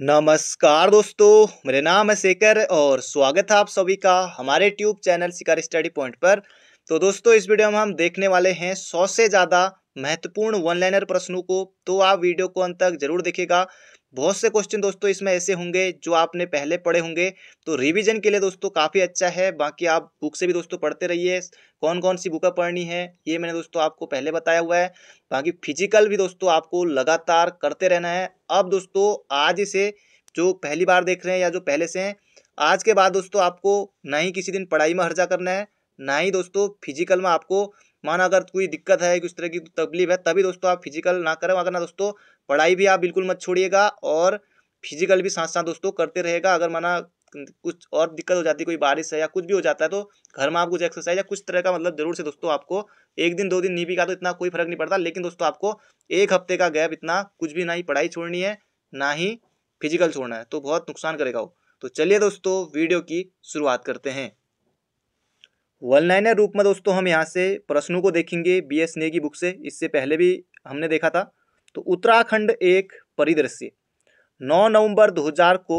नमस्कार दोस्तों मेरा नाम है शेखर और स्वागत है आप सभी का हमारे tube channel Shikar study point पर तो दोस्तों इस वीडियो में हम देखने वाले हैं सौ से ज़्यादा महत्वपूर्ण वन लाइनर प्रश्नों को तो आप वीडियो को अंत तक जरूर देखेगा बहुत से क्वेश्चन दोस्तों इसमें ऐसे होंगे जो आपने पहले पढ़े होंगे तो रिवीजन के लिए दोस्तों काफ़ी अच्छा है बाकी आप बुक से भी दोस्तों पढ़ते रहिए कौन कौन सी बुकें पढ़नी है ये मैंने दोस्तों आपको पहले बताया हुआ है बाकी फिजिकल भी दोस्तों आपको लगातार करते रहना है अब दोस्तों आज से जो पहली बार देख रहे हैं या जो पहले से हैं आज के बाद दोस्तों आपको ना ही किसी दिन पढ़ाई में हर्जा करना है ना ही दोस्तों फिजिकल में आपको माना अगर कोई दिक्कत है किस तरह की तकलीफ है तभी दोस्तों आप फिजिकल ना करें अगर ना दोस्तों पढ़ाई भी आप बिल्कुल मत छोड़िएगा और फिजिकल भी साथ साथ दोस्तों करते रहेगा अगर माना कुछ और दिक्कत हो जाती है कोई बारिश है या कुछ भी हो जाता है तो घर में आप कुछ एक्सरसाइज या कुछ तरह का मतलब जरूर से दोस्तों आपको एक दिन दो दिन नहीं भी का तो इतना कोई फर्क नहीं पड़ता लेकिन दोस्तों आपको एक हफ्ते का गैप इतना कुछ भी ना ही पढ़ाई छोड़नी है ना ही फिजिकल छोड़ना है तो बहुत नुकसान करेगा वो तो चलिए दोस्तों वीडियो की शुरुआत करते हैं वन लाइनर रूप में दोस्तों हम यहाँ से प्रश्नों को देखेंगे बी एस नेगी बुक से इससे पहले भी हमने देखा था तो उत्तराखंड एक परिदृश्य 9 नवंबर 2000 को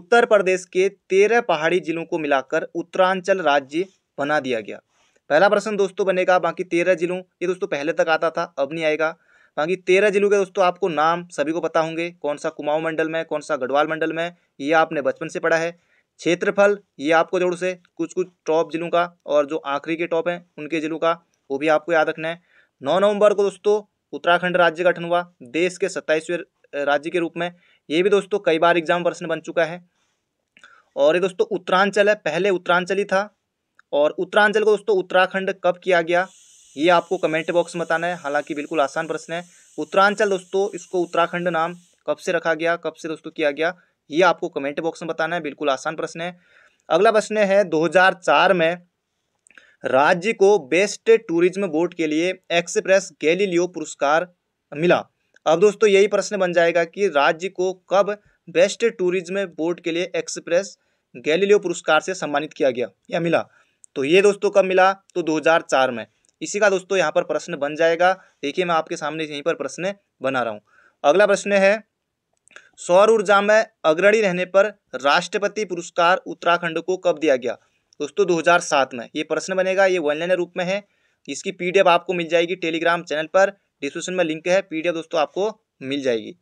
उत्तर प्रदेश के तेरह पहाड़ी जिलों को मिलाकर उत्तरांचल राज्य बना दिया गया पहला प्रश्न दोस्तों बनेगा बाकी तेरह जिलों ये दोस्तों पहले तक आता था अब नहीं आएगा बाकी तेरह जिलों के दोस्तों आपको नाम सभी को पता होंगे कौन सा कुमाऊं मंडल में कौन सा गढ़वाल मंडल में ये आपने बचपन से पढ़ा है क्षेत्रफल ये आपको जोड़ से कुछ कुछ टॉप जिलों का और जो आखिरी के टॉप हैं उनके जिलों का वो भी आपको याद रखना है नौ नवंबर को दोस्तों उत्तराखंड राज्य गठन हुआ देश के सत्ताईसवें राज्य के रूप में ये भी दोस्तों कई बार एग्जाम प्रश्न बन चुका है और ये दोस्तों उत्तरांचल है पहले उत्तरांचल ही था और उत्तरांचल को दोस्तों उत्तराखंड कब किया गया ये आपको कमेंट बॉक्स में बताना है हालांकि बिल्कुल आसान प्रश्न है उत्तरांचल दोस्तों इसको उत्तराखंड नाम कब से रखा गया कब से दोस्तों किया गया ये आपको कमेंट बॉक्स में बताना है बिल्कुल आसान प्रश्न है अगला प्रश्न है दो में राज्य को बेस्ट टूरिज्म बोर्ड के लिए एक्सप्रेस गैलीलियो पुरस्कार मिला अब दोस्तों यही प्रश्न बन जाएगा कि राज्य को कब बेस्ट टूरिज्म बोर्ड के लिए एक्सप्रेस गैलीलियो पुरस्कार से सम्मानित किया गया या मिला तो ये दोस्तों कब मिला तो 2004 में इसी का दोस्तों यहाँ पर प्रश्न बन जाएगा देखिए मैं आपके सामने यहीं पर प्रश्न बना रहा हूँ अगला प्रश्न है सौर ऊर्जा में अग्रणी रहने पर राष्ट्रपति पुरस्कार उत्तराखंड को कब दिया गया दोस्तों 2007 में ये प्रश्न बनेगा ये वन रूप में है इसकी पीडीएफ आपको मिल जाएगी टेलीग्राम चैनल पर डिस्क्रिप्शन में लिंक है पीडीएफ दोस्तों आपको मिल जाएगी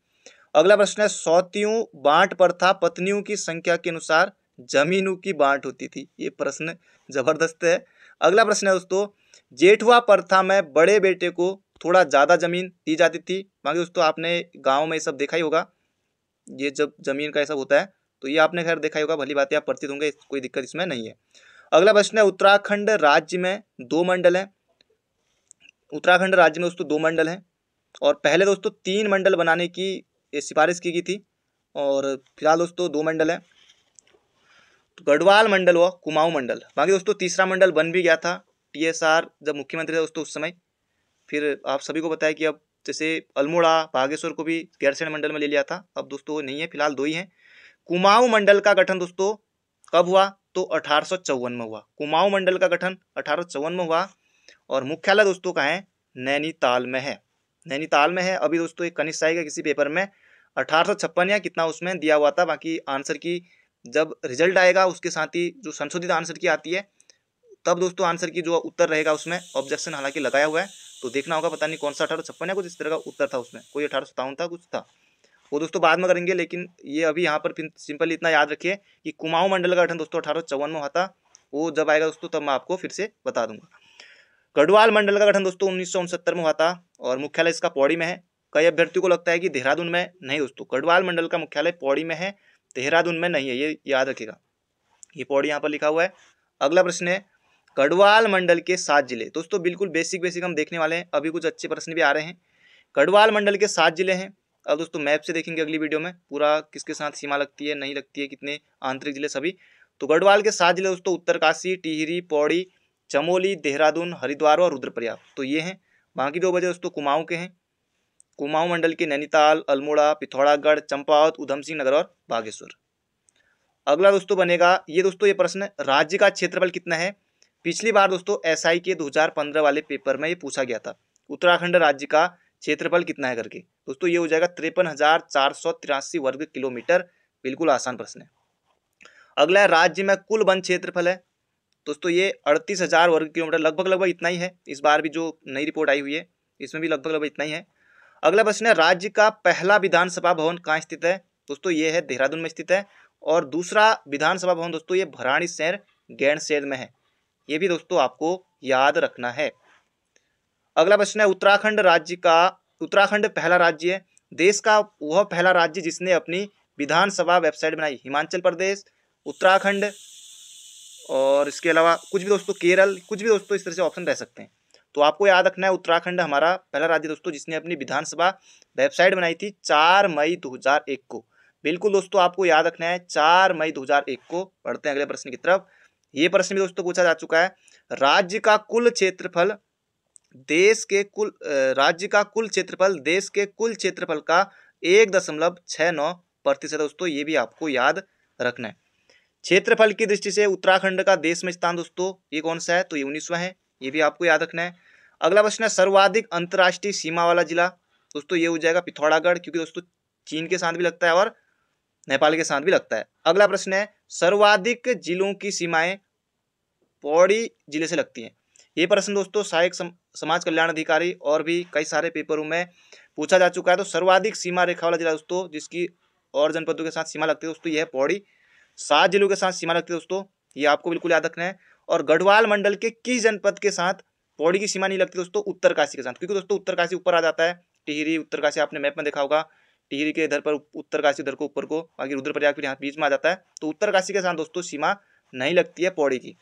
अगला प्रश्न है सौतियों बांट प्रथा पत्नियों की संख्या के अनुसार जमीनों की बांट होती थी ये प्रश्न जबरदस्त है अगला प्रश्न है दोस्तों जेठवा प्रथा में बड़े बेटे को थोड़ा ज़्यादा ज़मीन दी जाती थी बाकी दोस्तों आपने गाँव में ये सब देखा ही होगा ये जब ज़मीन का ऐसा सब होता है तो ये आपने खैर देखा ही होगा भली बात आप परिचित होंगे कोई दिक्कत इसमें नहीं है अगला प्रश्न है उत्तराखंड राज्य में दो मंडल हैं उत्तराखंड राज्य में दोस्तों दो मंडल हैं और पहले दोस्तों तीन मंडल बनाने की सिफारिश की गई थी और फिलहाल दोस्तों दो मंडल हैं तो गढ़वाल मंडल व कुमाऊं मंडल बाकी दोस्तों तीसरा मंडल बन भी गया था टीएसआर जब मुख्यमंत्री थे दोस्तों उस समय फिर आप सभी को बताया कि अब जैसे अल्मोड़ा बागेश्वर को भी गैरसैंण मंडल में ले लिया था अब दोस्तों नहीं है फिलहाल दो ही हैं कुमाऊं मंडल का गठन दोस्तों कब हुआ तो अठारह में हुआ कुमाऊं मंडल का गठन अठारह में हुआ और मुख्यालय दोस्तों का है नैनीताल में है नैनीताल में है अभी दोस्तों एक कनिष्ठ आएगा किसी पेपर में अठारह या कितना उसमें दिया हुआ था बाकी आंसर की जब रिजल्ट आएगा उसके साथ ही जो संशोधित आंसर की आती है तब दोस्तों आंसर की जो उत्तर रहेगा उसमें ऑब्जेक्शन हालांकि लगाया हुआ है तो देखना होगा पता नहीं कौन सा अठारह छप्पन या कुछ इस तरह का उत्तर था उसमें कोई अठारह सत्तावन था कुछ था वो दोस्तों बाद में करेंगे लेकिन ये अभी यहाँ पर सिंपली इतना याद रखिए कि कुमाऊं मंडल का गठन दोस्तों अठारह में हुआ था वो जब आएगा दोस्तों तब मैं आपको फिर से बता दूंगा गढ़वाल मंडल का गठन दोस्तों उन्नीस में हुआ था और मुख्यालय इसका पौड़ी में है कई अभ्यर्थियों को लगता है कि देहरादून में नहीं दोस्तों गढ़वाल मंडल का मुख्यालय पौड़ी में है देहरादून में नहीं है ये याद रखेगा ये पौड़ी यहाँ पर लिखा हुआ है अगला प्रश्न है गढ़वाल मंडल के सात जिले दोस्तों बिल्कुल बेसिक बेसिक हम देखने वाले हैं अभी कुछ अच्छे प्रश्न भी आ रहे हैं गढ़वाल मंडल के सात जिले हैं दोस्तों मैप से देखेंगे अगली वीडियो में पूरा किसके साथ सीमा लगती है नहीं लगती है कितने आंतरिक जिले सभी तो गढ़वाल के सात जिले दोस्तों उत्तरकाशी टिहरी पौड़ी चमोली देहरादून हरिद्वार और रुद्रप्रयाग तो ये हैं बाकी दो बजे दोस्तों कुमाऊँ के हैं कुमाऊँ मंडल के नैनीताल अल्मोड़ा पिथौरागढ़ चंपावत उधम सिंह नगर और बागेश्वर अगला दोस्तों बनेगा ये दोस्तों ये प्रश्न राज्य का क्षेत्रफल कितना है पिछली बार दोस्तों एसआई के 2015 वाले पेपर में ये पूछा गया था उत्तराखंड राज्य का क्षेत्रफल कितना है करके दोस्तों ये हो जाएगा तिरपन हजार चार सौ तिरासी वर्ग किलोमीटर बिल्कुल आसान प्रश्न है अगला है राज्य में कुल वन क्षेत्रफल है दोस्तों ये अड़तीस हजार वर्ग किलोमीटर लगभग लगभग इतना ही है इस बार भी जो नई रिपोर्ट आई हुई है इसमें भी लगभग लगभग इतना ही है अगला प्रश्न है राज्य का पहला विधानसभा भवन कहाँ स्थित है दोस्तों ये है देहरादून में स्थित है और दूसरा विधानसभा भवन दोस्तों ये भराणी शहर गैंड शहर में है ये भी दोस्तों आपको याद रखना है अगला प्रश्न है उत्तराखंड राज्य का उत्तराखंड पहला राज्य है देश का वह पहला राज्य जिसने अपनी विधानसभा वेबसाइट बनाई हिमाचल प्रदेश उत्तराखंड और इसके अलावा कुछ भी दोस्तों केरल कुछ भी दोस्तों इस तरह से ऑप्शन रह सकते हैं तो आपको याद रखना है उत्तराखंड हमारा पहला राज्य दोस्तों जिसने अपनी विधानसभा वेबसाइट बनाई थी चार मई 2001 को बिल्कुल दोस्तों आपको याद रखना है चार मई 2001 को पढ़ते हैं अगले प्रश्न की तरफ ये प्रश्न भी दोस्तों पूछा जा चुका है राज्य का कुल क्षेत्रफल देश के कुल राज्य का कुल क्षेत्रफल देश के कुल क्षेत्रफल का एक दशमलव छः नौ प्रतिशत दोस्तों ये भी आपको याद रखना है क्षेत्रफल की दृष्टि से उत्तराखंड का देश में स्थान दोस्तों ये कौन सा है तो ये उन्नीसवा है ये भी आपको याद रखना है अगला प्रश्न है सर्वाधिक अंतर्राष्ट्रीय सीमा वाला जिला दोस्तों ये हो जाएगा पिथौरागढ़ क्योंकि दोस्तों चीन के साथ भी लगता है और नेपाल के साथ भी लगता है अगला प्रश्न है सर्वाधिक जिलों की सीमाएं पौड़ी जिले से लगती हैं ये प्रश्न दोस्तों सहायक समाज कल्याण अधिकारी और भी कई सारे पेपरों में पूछा जा चुका है तो सर्वाधिक सीमा रेखा वाला जिला दोस्तों जिसकी और जनपदों के साथ सीमा लगती है दोस्तों यह पौड़ी सात जिलों के साथ सीमा लगती है दोस्तों ये आपको बिल्कुल याद रखना है और गढ़वाल मंडल के किस जनपद के साथ पौड़ी की सीमा नहीं लगती दोस्तों उत्तरकाशी के साथ क्योंकि दोस्तों उत्तरकाशी ऊपर आ जाता है टिहरी उत्तरकाशी आपने मैप में देखा होगा टिहरी के इधर पर उत्तरकाशी उधर को ऊपर को बाकी रुद्रप्रयाग फिर यहाँ बीच में आ जाता है तो उत्तरकाशी के साथ दोस्तों सीमा नहीं लगती है पौड़ी की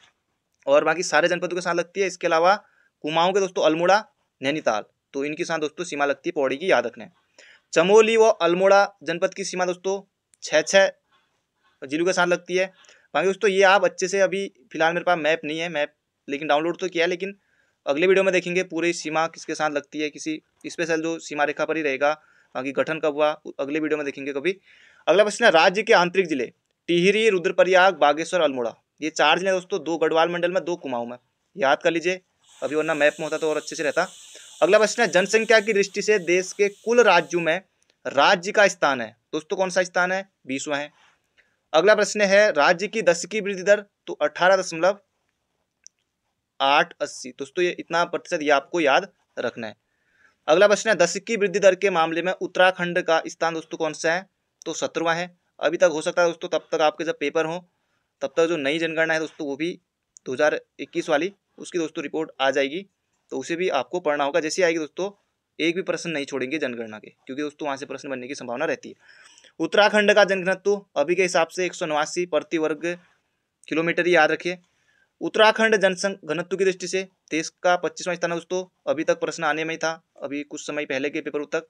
और बाकी सारे जनपदों के साथ लगती है इसके अलावा कुमाऊँ के दोस्तों अल्मोड़ा नैनीताल तो इनके साथ दोस्तों सीमा लगती है पौड़ी की याद रखने चमोली व अल्मोड़ा जनपद की सीमा दोस्तों छः छः जिलों के साथ लगती है बाकी दोस्तों ये आप अच्छे से अभी फिलहाल मेरे पास मैप नहीं है मैप लेकिन डाउनलोड तो किया है लेकिन अगले वीडियो में देखेंगे पूरी सीमा किसके साथ लगती है किसी स्पेशल जो सीमा रेखा पर ही रहेगा बाकी गठन कब हुआ अगले वीडियो में देखेंगे कभी अगला प्रश्न है राज्य के आंतरिक जिले टिहरी रुद्रप्रयाग बागेश्वर अल्मोड़ा ये चार जिले दोस्तों दो गढ़वाल मंडल में दो कुमाऊं में याद कर लीजिए अभी वरना मैप में होता तो और अच्छे से रहता अगला प्रश्न है जनसंख्या की दृष्टि से देश के कुल राज्यों में राज्य का स्थान है दोस्तों कौन सा स्थान है बीसवा है अगला प्रश्न है राज्य की दस की वृद्धि दर तो अठारह दशमलव आठ अस्सी दोस्तों ये इतना प्रतिशत ये आपको याद रखना है अगला प्रश्न है दस की वृद्धि दर के मामले में उत्तराखंड का स्थान दोस्तों कौन सा है तो सत्रवा है अभी तक हो सकता है दोस्तों तब तक आपके जब पेपर हो तब तक जो नई जनगणना है दोस्तों वो भी 2021 वाली उसकी दोस्तों रिपोर्ट आ जाएगी तो उसे भी आपको पढ़ना होगा जैसे आएगी दोस्तों एक भी प्रश्न नहीं छोड़ेंगे जनगणना के क्योंकि दोस्तों वहाँ से प्रश्न बनने की संभावना रहती है उत्तराखंड का जनघनत्व अभी के हिसाब से एक प्रति वर्ग किलोमीटर याद रखिए उत्तराखंड जनसंघ घनत्व की दृष्टि से देश का पच्चीसवां स्थान है दोस्तों अभी तक प्रश्न आने में ही था अभी कुछ समय पहले के पेपर तक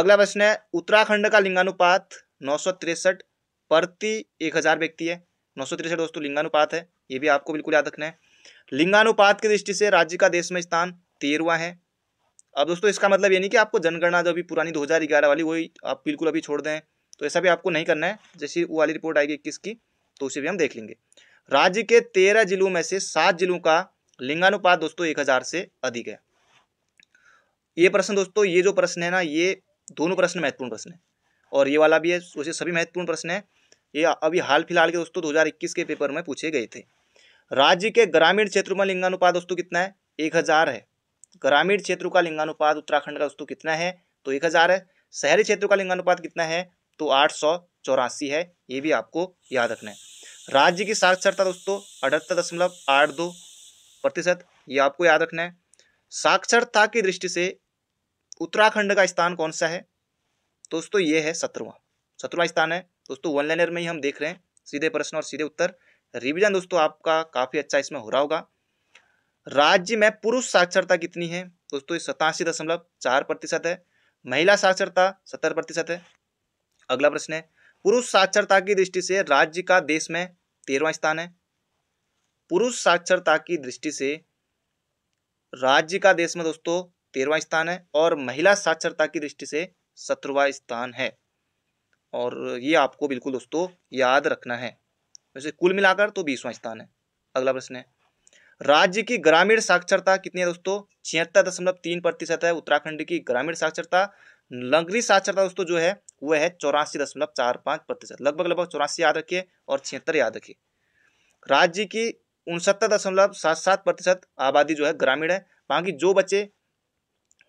अगला प्रश्न है उत्तराखंड का लिंगानुपात नौ प्रति एक हज़ार व्यक्ति है नौ सौ तिरसठ दोस्तों लिंगानुपात है ये भी आपको बिल्कुल याद रखना है लिंगानुपात की दृष्टि से राज्य का देश में स्थान तेरवा है अब दोस्तों इसका मतलब ये नहीं कि आपको जनगणना जो अभी पुरानी ग्यारह वाली वही आप बिल्कुल अभी छोड़ दें तो ऐसा भी आपको नहीं करना है जैसे वो वाली रिपोर्ट आएगी इक्कीस की तो उसे भी हम देख लेंगे राज्य के तेरह जिलों में से सात जिलों का लिंगानुपात दोस्तों एक हज़ार से अधिक है ये प्रश्न दोस्तों ये जो प्रश्न है ना ये दोनों प्रश्न महत्वपूर्ण प्रश्न है और ये वाला भी है उसे सभी महत्वपूर्ण प्रश्न है ये अभी हाल फिलहाल के दोस्तों 2021 के पेपर में पूछे गए थे राज्य के ग्रामीण क्षेत्रों में लिंगानुपात दोस्तों कितना है एक हज़ार है ग्रामीण क्षेत्रों का लिंगानुपात उत्तराखंड का दोस्तों कितना है तो एक हज़ार है शहरी क्षेत्रों का लिंगानुपात कितना है तो आठ सौ चौरासी है ये भी आपको याद रखना है राज्य की साक्षरता दोस्तों अठहत्तर दशमलव आठ दो प्रतिशत ये आपको याद रखना है साक्षरता की दृष्टि से उत्तराखंड का स्थान कौन सा है तो दोस्तों ये है सत्रवा सत्रवा स्थान है दोस्तों वन लाइनर में ही हम देख रहे हैं सीधे प्रश्न और सीधे उत्तर रिविजन दोस्तों आपका काफ़ी अच्छा इसमें हो रहा होगा राज्य में पुरुष साक्षरता कितनी है दोस्तों ये सतासी दशमलव चार प्रतिशत है महिला साक्षरता सत्तर प्रतिशत है अगला प्रश्न है पुरुष साक्षरता की दृष्टि से राज्य का देश में तेरवा स्थान है पुरुष साक्षरता की दृष्टि से राज्य का देश में दोस्तों तेरवा स्थान है और महिला साक्षरता की दृष्टि से सत्रवा स्थान है और ये आपको बिल्कुल दोस्तों याद रखना है वैसे कुल मिलाकर तो बीसवां स्थान है अगला प्रश्न है राज्य की ग्रामीण साक्षरता कितनी है दोस्तों छिहत्तर दशमलव तीन प्रतिशत है उत्तराखंड की ग्रामीण साक्षरता नगरी साक्षरता दोस्तों जो है वह है चौरासी दशमलव चार पाँच प्रतिशत लगभग लगभग चौरासी याद रखिए और छिहत्तर याद रखिए राज्य की उनसत्तर दशमलव सात सात प्रतिशत आबादी जो है ग्रामीण है बाकी जो बच्चे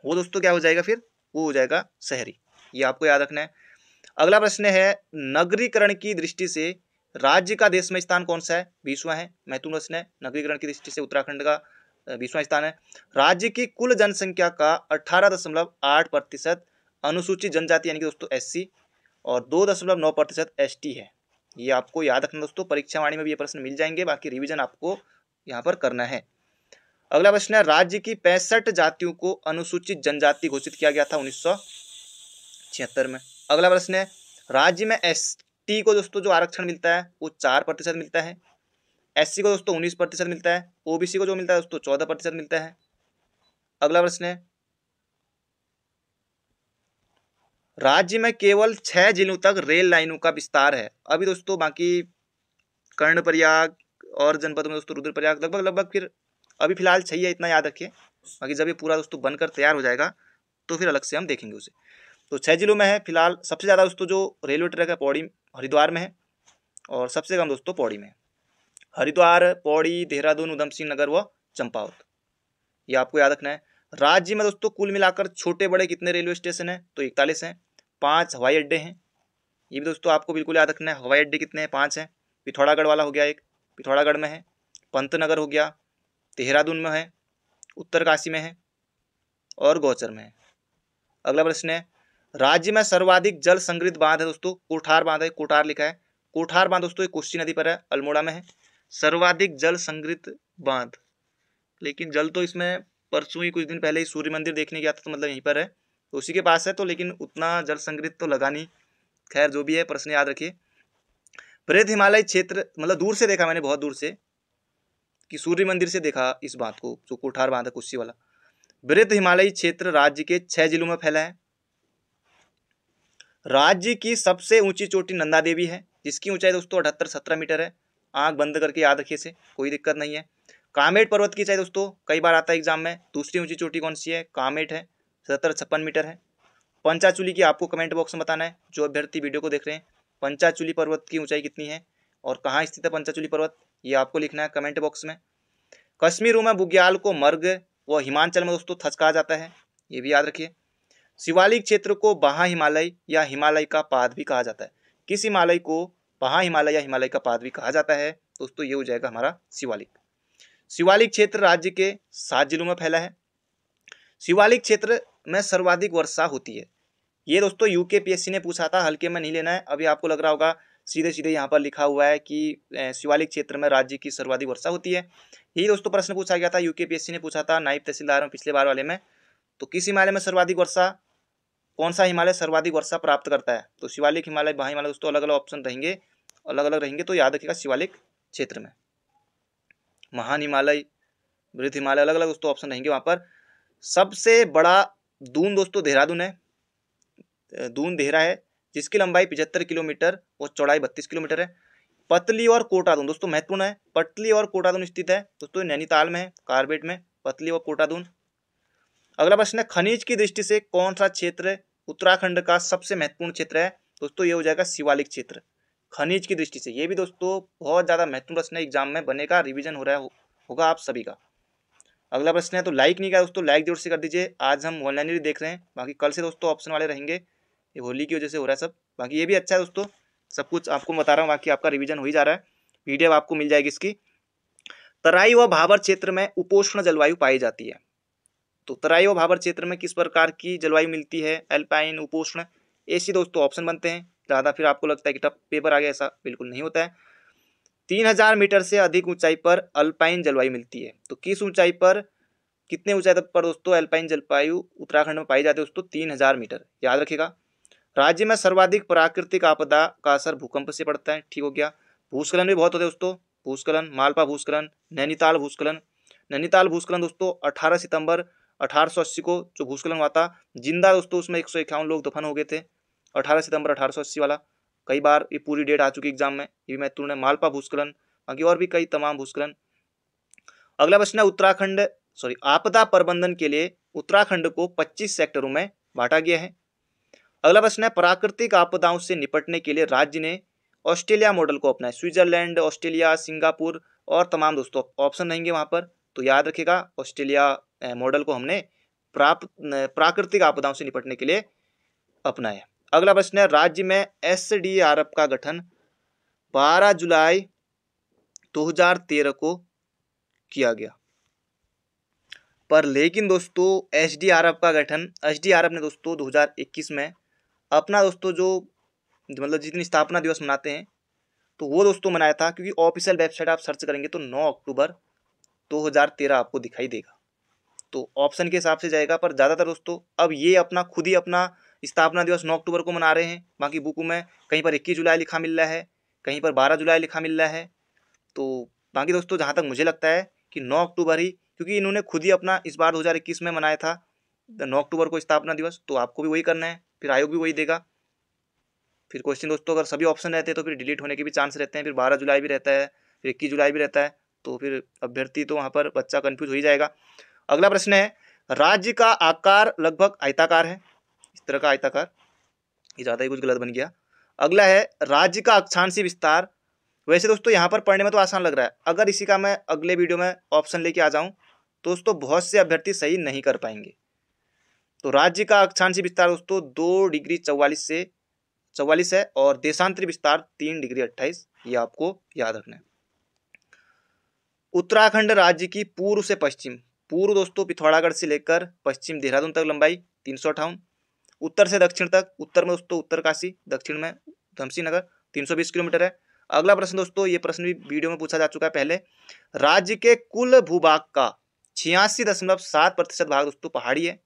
वो दोस्तों क्या हो जाएगा फिर वो हो जाएगा शहरी ये आपको याद रखना है अगला प्रश्न है नगरीकरण की दृष्टि से राज्य का देश में स्थान कौन सा है बीसवा है महत्वपूर्ण प्रश्न है नगरीकरण की दृष्टि से उत्तराखंड का बीसवा स्थान है राज्य की कुल जनसंख्या का अठारह दशमलव आठ प्रतिशत अनुसूचित जनजाति यानी कि दोस्तों एस और दो दशमलव नौ प्रतिशत एस है ये आपको याद रखना दोस्तों परीक्षा वाणी में भी ये प्रश्न मिल जाएंगे बाकी रिविजन आपको यहाँ पर करना है अगला प्रश्न है राज्य की पैंसठ जातियों को अनुसूचित जनजाति घोषित किया गया था उन्नीस में अगला प्रश्न है राज्य में एस टी को दोस्तों जो आरक्षण मिलता है वो चार प्रतिशत मिलता है एस को दोस्तों उन्नीस प्रतिशत मिलता है ओबीसी को जो मिलता है दोस्तों चौदह प्रतिशत मिलता है अगला प्रश्न है राज्य में केवल छह जिलों तक रेल लाइनों का विस्तार है अभी दोस्तों बाकी कर्णप्रयाग और जनपद में दोस्तों रुद्रप्रयाग लगभग लगभग फिर अभी फिलहाल छह है इतना याद रखिए बाकी जब ये पूरा दोस्तों बनकर तैयार हो जाएगा तो फिर अलग से हम देखेंगे उसे तो छः जिलों में है फिलहाल सबसे ज़्यादा दोस्तों जो रेलवे ट्रैक है पौड़ी हरिद्वार में है और सबसे कम दोस्तों पौड़ी में हरिद्वार पौड़ी देहरादून उधम सिंह नगर व चंपावत ये आपको याद रखना है राज्य में दोस्तों कुल मिलाकर छोटे बड़े कितने रेलवे स्टेशन हैं तो इकतालीस हैं पाँच हवाई अड्डे हैं ये भी दोस्तों आपको बिल्कुल याद रखना है हवाई अड्डे कितने हैं पाँच हैं पिथौरागढ़ वाला हो गया एक पिथौरागढ़ में है पंतनगर हो गया देहरादून में है उत्तरकाशी में है और गौचर में है अगला प्रश्न है राज्य में सर्वाधिक जल संग्रहित बांध है दोस्तों कोठार बांध है कोठार लिखा है कोठार बांध दोस्तों कोसी नदी पर है अल्मोड़ा में है सर्वाधिक जल संग्रहित बांध लेकिन जल तो इसमें परसों ही कुछ दिन पहले ही सूर्य मंदिर देखने गया था तो मतलब यहीं पर है तो उसी के पास है तो लेकिन उतना जल संग्रहित तो लगा नहीं खैर जो भी है प्रश्न याद रखिए प्रेत हिमालय क्षेत्र मतलब दूर से देखा मैंने बहुत दूर से कि सूर्य मंदिर से देखा इस बांध को जो कोठार बांध है कुश्ती वाला वृद्ध हिमालयी क्षेत्र राज्य के छः जिलों में फैला है राज्य की सबसे ऊंची चोटी नंदा देवी है जिसकी ऊंचाई दोस्तों अठहत्तर सत्रह मीटर है आंख बंद करके याद रखिए से कोई दिक्कत नहीं है कामेट पर्वत की चाहिए दोस्तों कई बार आता है एग्जाम में दूसरी ऊंची चोटी कौन सी है कामेट है सतर छप्पन मीटर है पंचाचुली की आपको कमेंट बॉक्स में बताना है जो अभ्यर्थी वीडियो को देख रहे हैं पंचाचुली पर्वत की ऊंचाई कितनी है और कहाँ स्थित है पंचाचुली पर्वत ये आपको लिखना है कमेंट बॉक्स में कश्मीर में बुग्याल को मर्ग व हिमाचल में दोस्तों थचका जाता है ये भी याद रखिए शिवालिक क्षेत्र को बहा हिमालय या हिमालय का पाद भी कहा जाता है किस हिमालय को बहा हिमालय या हिमालय का पाद भी कहा जाता है दोस्तों ये हो जाएगा हमारा शिवालिक शिवालिक क्षेत्र राज्य के सात जिलों में फैला है शिवालिक क्षेत्र में सर्वाधिक वर्षा होती है ये दोस्तों यूके पीएससी ने पूछा था हल्के में नहीं लेना है अभी आपको लग रहा होगा सीधे सीधे यहाँ पर लिखा हुआ है कि शिवालिक क्षेत्र में राज्य की सर्वाधिक वर्षा होती है यही दोस्तों प्रश्न पूछा गया था यूके पीएससी ने पूछा था नाइब तहसीलदार में पिछले बार वाले में तो किस हिमालय में सर्वाधिक वर्षा कौन सा हिमालय सर्वाधिक वर्षा प्राप्त करता है तो शिवालिक हिमालय महा हिमालय दोस्तों अलग अलग ऑप्शन रहेंगे अलग अलग रहेंगे तो याद रखिएगा शिवालिक क्षेत्र में महान हिमालय वृद्ध हिमालय अलग अलग दोस्तों ऑप्शन रहेंगे वहाँ पर सबसे बड़ा दून दोस्तों देहरादून है दून देहरा है जिसकी लंबाई पिछहत्तर किलोमीटर और चौड़ाई बत्तीस किलोमीटर है पतली और कोटादून दोस्तों महत्वपूर्ण है पतली और कोटादून स्थित है दोस्तों नैनीताल में कार्बेट में पतली और कोटादून अगला प्रश्न है खनिज की दृष्टि से कौन सा क्षेत्र उत्तराखंड का सबसे महत्वपूर्ण क्षेत्र है दोस्तों ये हो जाएगा शिवालिक क्षेत्र खनिज की दृष्टि से ये भी दोस्तों बहुत ज़्यादा महत्वपूर्ण प्रश्न है एग्जाम में बनेगा रिविजन हो रहा है होगा आप सभी का अगला प्रश्न है तो लाइक नहीं किया दोस्तों लाइक जोर से कर दीजिए आज हम ऑनलाइन ही देख रहे हैं बाकी कल से दोस्तों ऑप्शन वाले रहेंगे ये होली की वजह से हो रहा है सब बाकी ये भी अच्छा है दोस्तों सब कुछ आपको बता रहा हूँ बाकी आपका रिविजन हो ही जा रहा है वीडियो आपको मिल जाएगी इसकी तराई व भावर क्षेत्र में उपोषण जलवायु पाई जाती है तो तराई भाबर क्षेत्र में किस प्रकार की जलवायु मिलती है अल्पाइन उपोष्ण ऐसी दोस्तों ऑप्शन बनते हैं ज़्यादा फिर आपको लगता है कि टफ पेपर आ गया ऐसा बिल्कुल नहीं होता है तीन हजार मीटर से अधिक ऊंचाई पर अल्पाइन जलवायु मिलती है तो किस ऊंचाई पर कितने ऊंचाई तक पर दोस्तों अल्पाइन जलवायु उत्तराखंड में पाई जाती है दोस्तों तीन हजार मीटर याद रखिएगा राज्य में सर्वाधिक प्राकृतिक आपदा का असर भूकंप से पड़ता है ठीक हो गया भूस्खलन भी बहुत होते हैं दोस्तों भूस्खलन मालपा भूस्खलन नैनीताल भूस्खलन नैनीताल भूस्खलन दोस्तों अठारह सितंबर अठारह को जो भूस्खलन हुआ था जिंदा दोस्तों उसमें एक लोग दफन हो गए थे अठारह सितंबर अठारह वाला कई बार ये पूरी डेट आ चुकी एग्जाम में ये भी महत्वपूर्ण है मालपा भूस्खलन बाकी और भी कई तमाम भूस्खलन अगला प्रश्न है उत्तराखंड सॉरी आपदा प्रबंधन के लिए उत्तराखंड को 25 सेक्टरों में बांटा गया है अगला प्रश्न है प्राकृतिक आपदाओं से निपटने के लिए राज्य ने ऑस्ट्रेलिया मॉडल को अपनाया स्विट्जरलैंड ऑस्ट्रेलिया सिंगापुर और तमाम दोस्तों ऑप्शन रहेंगे वहां पर तो याद रखिएगा ऑस्ट्रेलिया मॉडल को हमने प्राप्त प्राकृतिक आपदाओं से निपटने के लिए अपनाया अगला प्रश्न है राज्य में एस का गठन 12 जुलाई 2013 को किया गया पर लेकिन दोस्तों एस का गठन एस ने दोस्तों 2021 में अपना दोस्तों जो मतलब जितनी स्थापना दिवस मनाते हैं तो वो दोस्तों मनाया था क्योंकि ऑफिशियल वेबसाइट आप सर्च करेंगे तो 9 अक्टूबर 2013 आपको दिखाई देगा तो ऑप्शन के हिसाब से जाएगा पर ज़्यादातर दोस्तों अब ये अपना खुद ही अपना स्थापना दिवस नौ अक्टूबर को मना रहे हैं बाकी बुक में कहीं पर इक्कीस जुलाई लिखा मिल रहा है कहीं पर बारह जुलाई लिखा मिल रहा है तो बाकी दोस्तों जहाँ तक मुझे लगता है कि नौ अक्टूबर ही क्योंकि इन्होंने खुद ही अपना इस बार 2021 में मनाया था नौ अक्टूबर को स्थापना दिवस तो आपको भी वही करना है फिर आयोग भी वही देगा फिर क्वेश्चन दोस्तों अगर सभी ऑप्शन रहते हैं तो फिर डिलीट होने के भी चांस रहते हैं फिर बारह जुलाई भी रहता है फिर इक्कीस जुलाई भी रहता है तो फिर अभ्यर्थी तो वहाँ पर बच्चा कन्फ्यूज हो ही जाएगा अगला प्रश्न है राज्य का आकार लगभग आयताकार है इस तरह का आयताकार ये ज़्यादा ही कुछ गलत बन गया अगला है राज्य का अक्षांशी विस्तार वैसे दोस्तों यहाँ पर पढ़ने में तो आसान लग रहा है अगर इसी का मैं अगले वीडियो में ऑप्शन लेके आ जाऊँ तो दोस्तों बहुत से अभ्यर्थी सही नहीं कर पाएंगे तो राज्य का अक्षांशी विस्तार दोस्तों दो डिग्री चौवालीस से चौवालीस है और देशांतरी विस्तार तीन डिग्री अट्ठाईस ये आपको याद रखना है उत्तराखंड राज्य की पूर्व से पश्चिम पूर्व दोस्तों पिथौरागढ़ से लेकर पश्चिम देहरादून तक लंबाई तीन सौ अठावन उत्तर से दक्षिण तक उत्तर में दोस्तों उत्तरकाशी दक्षिण में धमसी नगर तीन सौ बीस किलोमीटर है अगला प्रश्न दोस्तों ये प्रश्न भी वीडियो में पूछा जा चुका है पहले राज्य के कुल भूभाग का छियासी दशमलव सात प्रतिशत भाग दोस्तों पहाड़ी है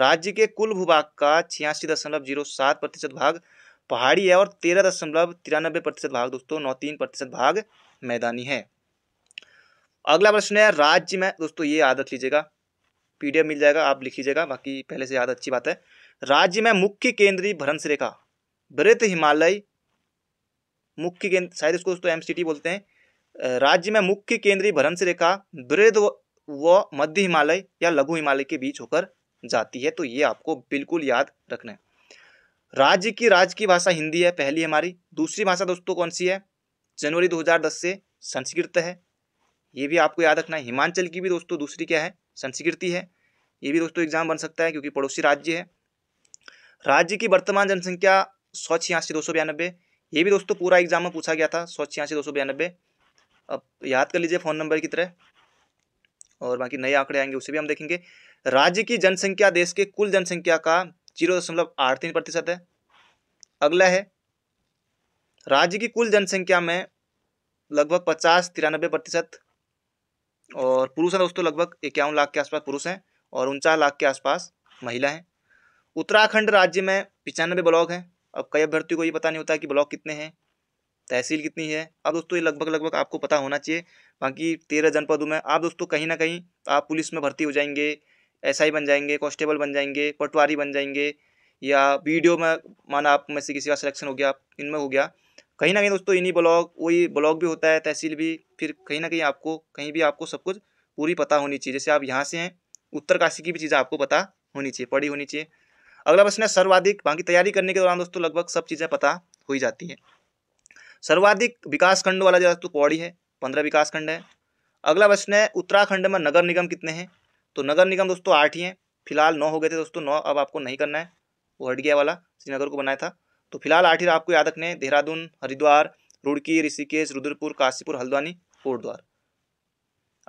राज्य के कुल भूभाग का छियासी दशमलव जीरो सात प्रतिशत भाग पहाड़ी है और तेरह दशमलव तिरानबे प्रतिशत भाग दोस्तों नौ तीन प्रतिशत भाग मैदानी है अगला प्रश्न है राज्य में दोस्तों ये याद रख लीजिएगा पीडीएफ मिल जाएगा आप लिख लीजिएगा बाकी पहले से याद अच्छी बात है राज्य में मुख्य केंद्रीय भ्रंश रेखा वृत हिमालय मुख्य केंद्र शायद इसको दोस्तों एम बोलते हैं राज्य में मुख्य केंद्रीय भ्रंश रेखा वृद्ध व मध्य हिमालय या लघु हिमालय के बीच होकर जाती है तो ये आपको बिल्कुल याद रखना है राज्य की राज्य की भाषा हिंदी है पहली हमारी दूसरी भाषा दोस्तों कौन सी है जनवरी 2010 से संस्कृत है ये भी आपको याद रखना है हिमाचल की भी दोस्तों दूसरी क्या है संस्कृति है ये भी दोस्तों एग्जाम बन सकता है क्योंकि पड़ोसी राज्य है राज्य की वर्तमान जनसंख्या सौ छियासी दो सौ बयानबे ये भी दोस्तों पूरा एग्जाम में पूछा गया था सौ छियासी दो सौ बयानबे अब याद कर लीजिए फ़ोन नंबर की तरह और बाकी नए आंकड़े आएंगे उसे भी हम देखेंगे राज्य की जनसंख्या देश के कुल जनसंख्या का जीरो दशमलव आठ तीन प्रतिशत है अगला है राज्य की कुल जनसंख्या में लगभग पचास तिरानबे प्रतिशत और पुरुष हैं दोस्तों लगभग इक्यावन लाख के आसपास पुरुष हैं और उनचास लाख के आसपास महिला हैं उत्तराखंड राज्य में पिचानबे ब्लॉक हैं अब कई अभ्यर्थियों को ये पता नहीं होता कि ब्लॉक कितने हैं तहसील कितनी है अब दोस्तों ये लगभग लगभग आपको पता होना चाहिए बाकी तेरह जनपदों में आप दोस्तों कहीं ना कहीं आप पुलिस में भर्ती हो जाएंगे एसआई बन जाएंगे कॉन्स्टेबल बन जाएंगे पटवारी बन जाएंगे या वीडियो में माना आप में से किसी का सिलेक्शन हो गया इनमें हो गया कहीं ना कहीं दोस्तों इन्हीं ब्लॉग वही ब्लॉग भी होता है तहसील भी फिर कहीं ना कहीं आपको कहीं भी आपको सब कुछ पूरी पता होनी चाहिए जैसे आप यहाँ से हैं उत्तरकाशी की भी चीज़ें आपको पता होनी चाहिए पड़ी होनी चाहिए अगला प्रश्न है सर्वाधिक बाकी तैयारी करने के दौरान दोस्तों लगभग सब चीज़ें पता हो ही जाती हैं सर्वाधिक विकासखंड वाला जो दोस्तों पौड़ी है पंद्रह विकासखंड है अगला प्रश्न है उत्तराखंड में नगर निगम कितने हैं तो नगर निगम दोस्तों आठ ही हैं फिलहाल नौ हो गए थे दोस्तों नौ अब आपको नहीं करना है वो हट गया वाला श्रीनगर को बनाया था तो फिलहाल आठ आपको याद रखने देहरादून हरिद्वार रुड़की ऋषिकेश रुद्रपुर काशीपुर हल्द्वानी कोटद्वार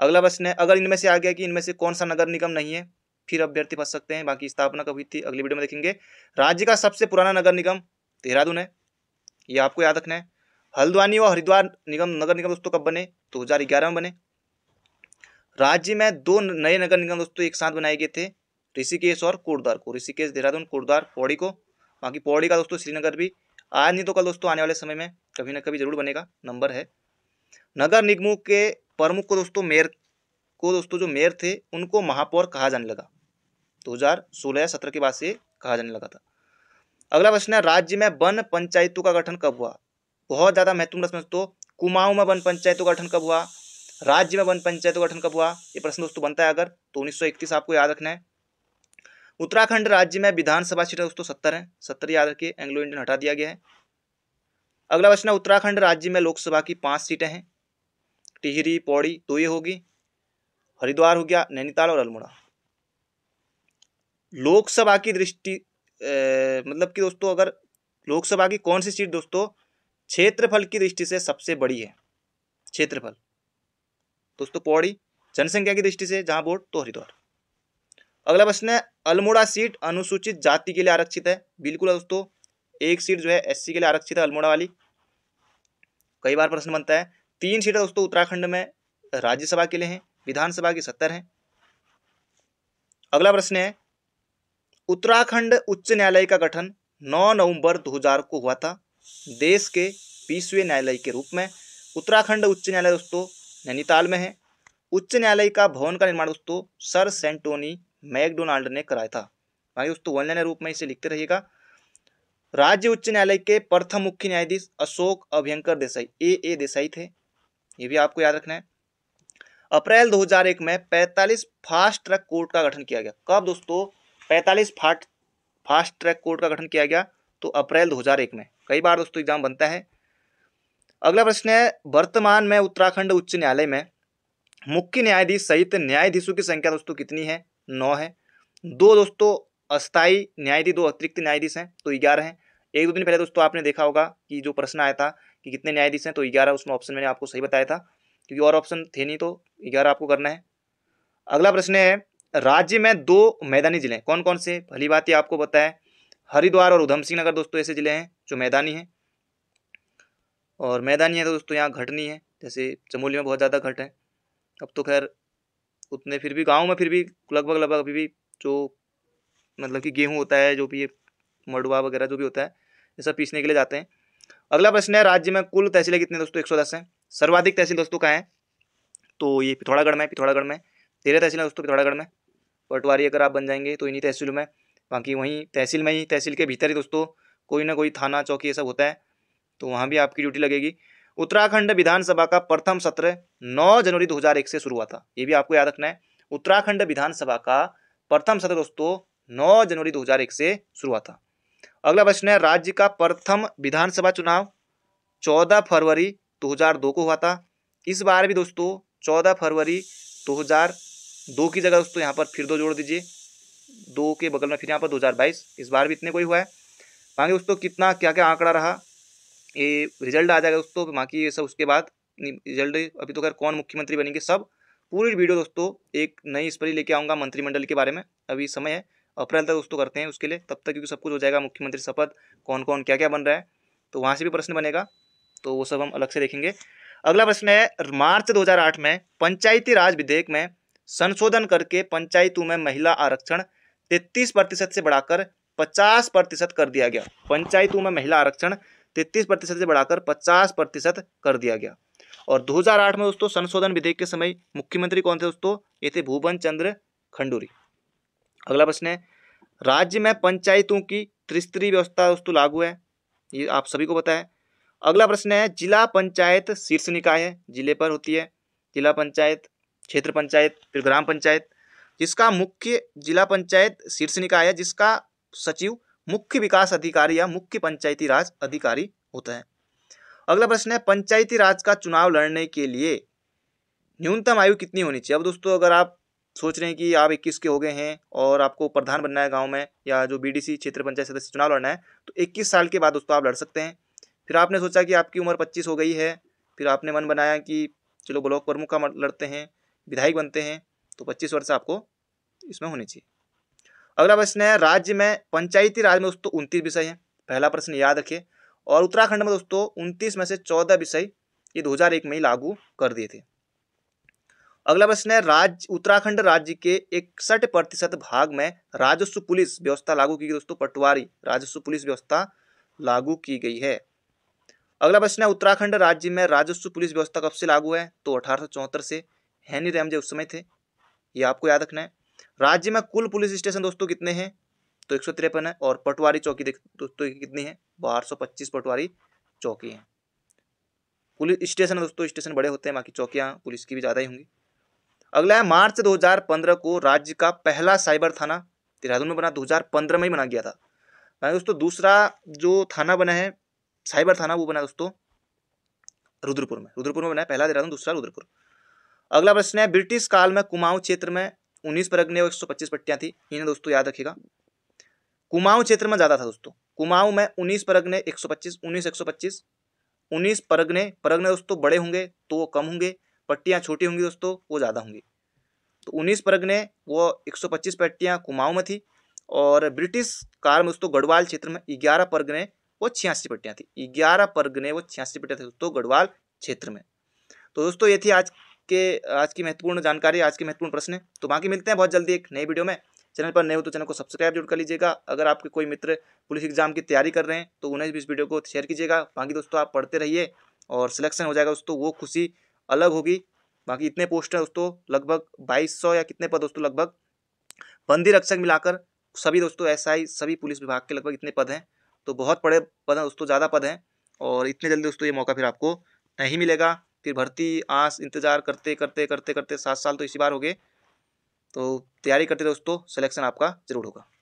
अगला प्रश्न है अगर इनमें से आ गया कि इनमें से कौन सा नगर निगम नहीं है फिर अभ्यर्थी फंस सकते हैं बाकी स्थापना कब हुई थी अगली वीडियो में देखेंगे राज्य का सबसे पुराना नगर निगम देहरादून है ये आपको याद रखना है हल्द्वानी और हरिद्वार निगम नगर निगम दोस्तों कब बने दो में बने राज्य में दो नए नगर निगम दोस्तों एक साथ बनाए गए थे ऋषिकेश और कोटद्वार को ऋषिकेश देहरादून कोटद्वार पौड़ी को बाकी पौड़ी का दोस्तों श्रीनगर भी आया नहीं तो कल दोस्तों आने वाले समय में कभी ना कभी जरूर बनेगा नंबर है नगर निगमों के प्रमुख को दोस्तों मेयर को दोस्तों जो मेयर थे उनको महापौर कहा जाने लगा 2016 या सत्रह के बाद से कहा जाने लगा था अगला प्रश्न है राज्य में वन पंचायतों का गठन कब हुआ बहुत ज़्यादा महत्वपूर्ण प्रश्न दोस्तों कुमाऊं में वन पंचायतों का गठन कब हुआ राज्य में वन पंचायतों का गठन कब हुआ ये प्रश्न दोस्तों बनता है अगर तो उन्नीस आपको याद रखना है उत्तराखंड राज्य में विधानसभा सीटें दोस्तों सत्तर हैं सत्तर याद रखिए एंग्लो इंडियन हटा दिया गया है अगला प्रश्न है उत्तराखंड राज्य में लोकसभा की पांच सीटें हैं टिहरी पौड़ी तो ये होगी हरिद्वार हो गया नैनीताल और अल्मोड़ा लोकसभा की दृष्टि मतलब कि दोस्तों अगर लोकसभा की कौन सी सीट दोस्तों क्षेत्रफल की दृष्टि से सबसे बड़ी है क्षेत्रफल दोस्तों पौड़ी जनसंख्या की दृष्टि से जहां वोट तो हरिद्वार अगला प्रश्न है अल्मोड़ा सीट अनुसूचित जाति के लिए आरक्षित है बिल्कुल दोस्तों एक सीट जो है एससी के लिए आरक्षित है अल्मोड़ा वाली कई बार प्रश्न बनता है तीन सीट दोस्तों उत्तराखंड में राज्यसभा के लिए हैं विधानसभा की सत्तर हैं अगला प्रश्न है उत्तराखंड उच्च न्यायालय का गठन 9 नवंबर 2000 को हुआ था देश के बीसवें न्यायालय के रूप में उत्तराखंड उच्च न्यायालय दोस्तों नैनीताल में है उच्च न्यायालय का भवन का निर्माण दोस्तों सर सेंटोनी मैकडोनाल्ड ने कराया था भाई दोस्तों ऑनलाइन रूप में इसे लिखते रहिएगा राज्य उच्च न्यायालय के प्रथम मुख्य न्यायाधीश अशोक अभ्यंकर देसाई ए ए देसाई थे ये भी आपको याद रखना है अप्रैल 2001 में 45 फास्ट ट्रैक कोर्ट का गठन किया गया कब दोस्तों 45 फास्ट फास्ट ट्रैक कोर्ट का गठन किया गया तो अप्रैल 2001 में कई बार दोस्तों एग्जाम बनता है अगला प्रश्न है वर्तमान में उत्तराखंड उच्च न्यायालय में मुख्य न्यायाधीश सहित न्यायाधीशों की संख्या दोस्तों कितनी है नौ है दो दोस्तों अस्थाई न्यायाधीश दो अतिरिक्त न्यायाधीश हैं तो ग्यारह हैं एक दो दिन पहले दोस्तों आपने देखा होगा कि जो प्रश्न आया था कि कितने न्यायाधीश हैं तो ग्यारह उसमें ऑप्शन मैंने आपको सही बताया था क्योंकि और ऑप्शन थे नहीं तो ग्यारह आपको करना है अगला प्रश्न है राज्य में दो मैदानी जिले कौन कौन से भली बात ये आपको बताया हरिद्वार और उधम सिंह नगर दोस्तों ऐसे जिले हैं जो मैदानी हैं और मैदानी है तो दोस्तों यहाँ घट नहीं है जैसे चमोली में बहुत ज़्यादा घट है अब तो खैर उतने फिर भी गाँव में फिर भी लगभग लगभग अभी भी जो मतलब कि गेहूँ होता है जो भी ये मडुआ वगैरह जो भी होता है ये सब पीसने के लिए जाते हैं अगला प्रश्न है राज्य में कुल तहसीलें कितनी दोस्तों एक सौ दस हैं सर्वाधिक तहसील दोस्तों कहाँ हैं तो ये पिथौरागढ़ में पिथौरागढ़ में तेरह तहसीलें दोस्तों पिथौरागढ़ में पटवारी अगर आप बन जाएंगे तो इन्हीं तहसीलों में बाकी वहीं तहसील में ही तहसील के भीतर ही दोस्तों कोई ना कोई थाना चौकी ये सब होता है तो वहाँ भी आपकी ड्यूटी लगेगी उत्तराखंड विधानसभा का प्रथम सत्र 9 जनवरी 2001 से शुरू हुआ था ये भी आपको याद रखना है उत्तराखंड विधानसभा का प्रथम सत्र दोस्तों 9 जनवरी 2001 से शुरू हुआ था अगला प्रश्न है राज्य का प्रथम विधानसभा चुनाव 14 फरवरी 2002 को हुआ था इस बार भी दोस्तों 14 फरवरी 2002 की जगह दोस्तों यहाँ पर फिर दो जोड़ दीजिए दो के बगल में फिर यहाँ पर दो इस बार भी इतने कोई हुआ है मांगे दोस्तों कितना क्या क्या आंकड़ा रहा ये रिजल्ट आ जाएगा दोस्तों बाकी ये सब उसके बाद रिजल्ट अभी तो खैर कौन मुख्यमंत्री बनेंगे सब पूरी वीडियो दोस्तों एक नई इस पर ही लेके आऊँगा मंत्रिमंडल के बारे में अभी समय है अप्रैल तक दोस्तों करते हैं उसके लिए तब तक क्योंकि सब कुछ हो जाएगा मुख्यमंत्री शपथ कौन कौन क्या क्या बन रहा है तो वहाँ से भी प्रश्न बनेगा तो वो सब हम अलग से देखेंगे अगला प्रश्न है मार्च 2008 में पंचायती राज विधेयक में संशोधन करके पंचायतों में महिला आरक्षण 33 प्रतिशत से बढ़ाकर 50 प्रतिशत कर दिया गया पंचायतों में महिला आरक्षण तैतीस प्रतिशत से बढ़ाकर पचास प्रतिशत कर दिया गया और 2008 में दोस्तों संशोधन विधेयक के समय मुख्यमंत्री कौन थे दोस्तों ये थे भूवन चंद्र खंडूरी अगला प्रश्न है राज्य में पंचायतों की त्रिस्तरीय व्यवस्था दोस्तों लागू है ये आप सभी को पता है अगला प्रश्न है जिला पंचायत शीर्ष निकाय है जिले पर होती है जिला पंचायत क्षेत्र पंचायत फिर ग्राम पंचायत जिसका मुख्य जिला पंचायत शीर्ष निकाय है जिसका सचिव मुख्य विकास अधिकारी या मुख्य पंचायती राज अधिकारी होता है अगला प्रश्न है पंचायती राज का चुनाव लड़ने के लिए न्यूनतम आयु कितनी होनी चाहिए अब दोस्तों अगर आप सोच रहे हैं कि आप इक्कीस के हो गए हैं और आपको प्रधान बनना है गांव में या जो बीडीसी क्षेत्र पंचायत सदस्य चुनाव लड़ना है तो 21 साल के बाद दोस्तों आप लड़ सकते हैं फिर आपने सोचा कि आपकी उम्र 25 हो गई है फिर आपने मन बनाया कि चलो ब्लॉक प्रमुख का लड़ते हैं विधायक बनते हैं तो पच्चीस वर्ष आपको इसमें होने चाहिए अगला प्रश्न है राज्य में पंचायती राज में दोस्तों उनतीस विषय हैं पहला प्रश्न याद रखिए और उत्तराखंड में दोस्तों उनतीस में से चौदह विषय ये दो में ही लागू कर दिए थे अगला प्रश्न है राज्य उत्तराखंड राज्य के इकसठ प्रतिशत भाग में राजस्व पुलिस व्यवस्था लागू की गई दोस्तों पटवारी राजस्व पुलिस व्यवस्था लागू की गई है अगला प्रश्न है उत्तराखंड राज्य में राजस्व पुलिस व्यवस्था कब से लागू है तो अठारह से हैनी रैमजे उस समय थे ये आपको याद रखना है राज्य में कुल पुलिस स्टेशन दोस्तों कितने हैं तो एक है और पटवारी चौकी देख दोस्तों कितनी है बारह पटवारी चौकी है पुलिस स्टेशन दोस्तों स्टेशन बड़े होते हैं बाकी चौकियाँ पुलिस की भी ज़्यादा ही होंगी अगला है मार्च 2015 को राज्य का पहला साइबर थाना देहरादून में बना 2015 में ही बना गया था दोस्तों दूसरा जो थाना बना है साइबर थाना वो बना दोस्तों रुद्रपुर में रुद्रपुर में बना है पहला देहरादून दूसरा रुद्रपुर अगला प्रश्न है ब्रिटिश काल में कुमाऊं क्षेत्र में उन्नीस पर अग्नि और एक सौ पच्चीस पट्टियाँ थी इन्हें दोस्तों याद रखेगा कुमाऊं क्षेत्र में ज़्यादा था दोस्तों कुमाऊं में उन्नीस परगने एक सौ पच्चीस उन्नीस एक सौ पच्चीस उन्नीस परगने परगने दोस्तों बड़े होंगे तो वो कम होंगे पट्टियाँ छोटी होंगी दोस्तों वो ज़्यादा होंगी तो उन्नीस परगने वो एक सौ पच्चीस पट्टियाँ कुमाऊँ में थी और ब्रिटिश काल में दोस्तों गढ़वाल क्षेत्र में ग्यारह परगने वो छियासी पट्टियाँ थी ग्यारह परगने वो छियासी पट्टियाँ थी दोस्तों गढ़वाल क्षेत्र में तो दोस्तों ये थी आज के आज की महत्वपूर्ण जानकारी आज के महत्वपूर्ण प्रश्न है तो बाकी मिलते हैं बहुत जल्दी एक नई वीडियो में चैनल पर नए हो तो चैनल को सब्सक्राइब जरूर कर लीजिएगा अगर आपके कोई मित्र पुलिस एग्जाम की तैयारी कर रहे हैं तो उन्हें भी इस वीडियो को शेयर कीजिएगा बाकी दोस्तों आप पढ़ते रहिए और सिलेक्शन हो जाएगा दोस्तों वो खुशी अलग होगी बाकी इतने पोस्ट हैं दोस्तों लगभग सौ या कितने पद दोस्तों लगभग बंदी रक्षक मिलाकर सभी दोस्तों आई सभी पुलिस विभाग के लगभग इतने पद हैं तो बहुत बड़े पद हैं दोस्तों ज़्यादा पद हैं और इतने जल्दी दोस्तों ये मौका फिर आपको नहीं मिलेगा फिर भर्ती आस इंतज़ार करते करते करते करते सात साल तो इसी बार हो गए तो तैयारी करते दोस्तों सिलेक्शन आपका ज़रूर होगा